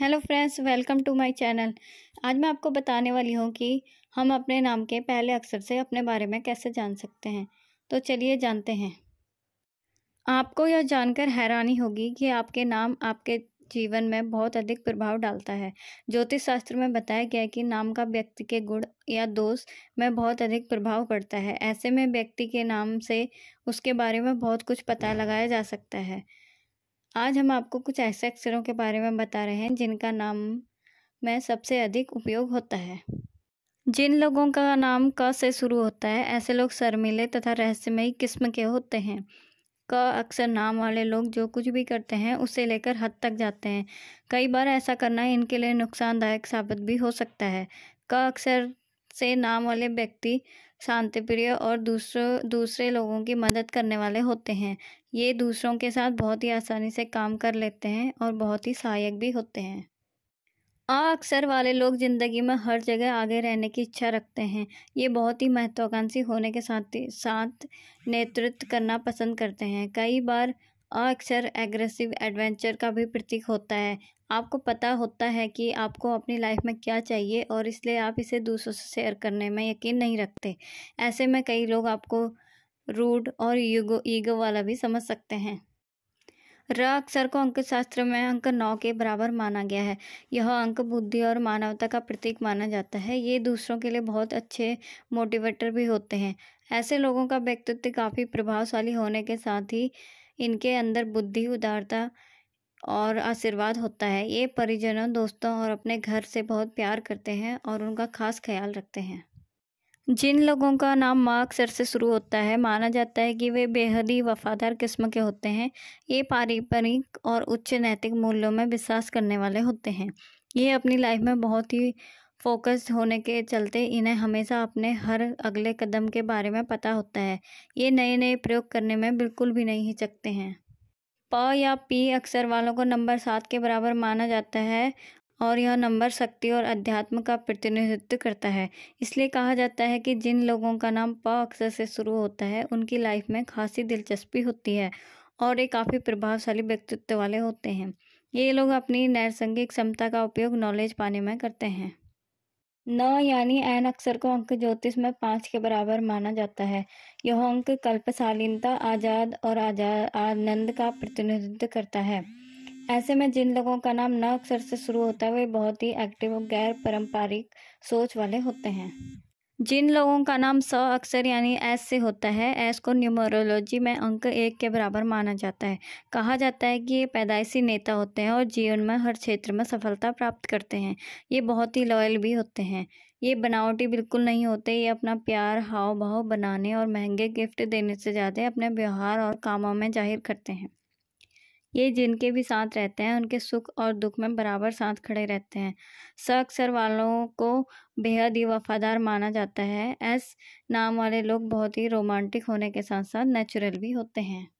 hello friends welcome to my channel आज मैं आपको बताने वाली हूँ कि हम अपने नाम के पहले अक्षर से अपने बारे में कैसे जान सकते हैं तो चलिए जानते हैं आपको यह जानकर हैरानी होगी कि आपके नाम आपके जीवन में बहुत अधिक प्रभाव डालता है ज्योतिष शास्त्र में बताया गया कि नाम का व्यक्ति के गुण या दोष में बहुत अधिक प्रभाव पड़ता है ऐसे में व्यक्ति के नाम से उसके बारे में बहुत कुछ पता लगाया जा सकता है आज हम आपको कुछ ऐसे अक्षरों के बारे में बता रहे हैं जिनका नाम में सबसे अधिक उपयोग होता है जिन लोगों का नाम क से शुरू होता है ऐसे लोग शर्मिले तथा रहस्यमयी किस्म के होते हैं क अक्सर नाम वाले लोग जो कुछ भी करते हैं उसे लेकर हद तक जाते हैं कई बार ऐसा करना इनके लिए नुकसानदायक साबित भी हो सकता है क अक्सर से नाम वाले व्यक्ति शांति प्रिय और दूसरों दूसरे लोगों की मदद करने वाले होते हैं ये दूसरों के साथ बहुत ही आसानी से काम कर लेते हैं और बहुत ही सहायक भी होते हैं आ अक्सर वाले लोग ज़िंदगी में हर जगह आगे रहने की इच्छा रखते हैं ये बहुत ही महत्वाकांक्षी होने के साथ साथ नेतृत्व करना पसंद करते हैं कई बार अक्सर एग्रेसिव एडवेंचर का भी प्रतीक होता है आपको पता होता है कि आपको अपनी लाइफ में क्या चाहिए और इसलिए आप इसे दूसरों से शेयर करने में यकीन नहीं रखते ऐसे में कई लोग आपको रूड और ईगो ईगो वाला भी समझ सकते हैं र अक्षर को अंक शास्त्र में अंक नौ के बराबर माना गया है यह अंक बुद्धि और मानवता का प्रतीक माना जाता है ये दूसरों के लिए बहुत अच्छे मोटिवेटर भी होते हैं ऐसे लोगों का व्यक्तित्व काफ़ी प्रभावशाली होने के साथ ही इनके अंदर बुद्धि उदारता और आशीर्वाद होता है ये परिजनों दोस्तों और अपने घर से बहुत प्यार करते हैं और उनका खास ख्याल रखते हैं जिन लोगों का नाम माँ अक्सर से शुरू होता है माना जाता है कि वे बेहद ही वफादार किस्म के होते हैं ये पारिपरिक और उच्च नैतिक मूल्यों में विश्वास करने वाले होते हैं ये अपनी लाइफ में बहुत ही फोकस्ड होने के चलते इन्हें हमेशा अपने हर अगले कदम के बारे में पता होता है ये नए नए प्रयोग करने में बिल्कुल भी नहीं हिचकते हैं प या पी अक्षर वालों को नंबर सात के बराबर माना जाता है और यह नंबर शक्ति और अध्यात्म का प्रतिनिधित्व करता है इसलिए कहा जाता है कि जिन लोगों का नाम प अक्षर से शुरू होता है उनकी लाइफ में खासी दिलचस्पी होती है और ये काफ़ी प्रभावशाली व्यक्तित्व वाले होते हैं ये लोग अपनी नैसंगिक क्षमता का उपयोग नॉलेज पाने में करते हैं न यानी एन अक्षर को अंक ज्योतिष में पाँच के बराबर माना जाता है यह अंक कल्पशालीनता आज़ाद और आजाद आनंद का प्रतिनिधित्व करता है ऐसे में जिन लोगों का नाम न अक्षर से शुरू होता है वे बहुत ही एक्टिव और गैर पारंपरिक सोच वाले होते हैं जिन लोगों का नाम स अक्षर यानी एस से होता है एस को न्यूमरोलॉजी में अंक एक के बराबर माना जाता है कहा जाता है कि ये पैदाइशी नेता होते हैं और जीवन में हर क्षेत्र में सफलता प्राप्त करते हैं ये बहुत ही लॉयल भी होते हैं ये बनावटी बिल्कुल नहीं होते ये अपना प्यार हाव भाव बनाने और महंगे गिफ्ट देने से ज़्यादा अपने व्यवहार और कामों में जाहिर करते हैं ये जिनके भी साथ रहते हैं उनके सुख और दुख में बराबर साथ खड़े रहते हैं स अक्सर वालों को बेहद ही वफादार माना जाता है एस नाम वाले लोग बहुत ही रोमांटिक होने के साथ साथ नेचुरल भी होते हैं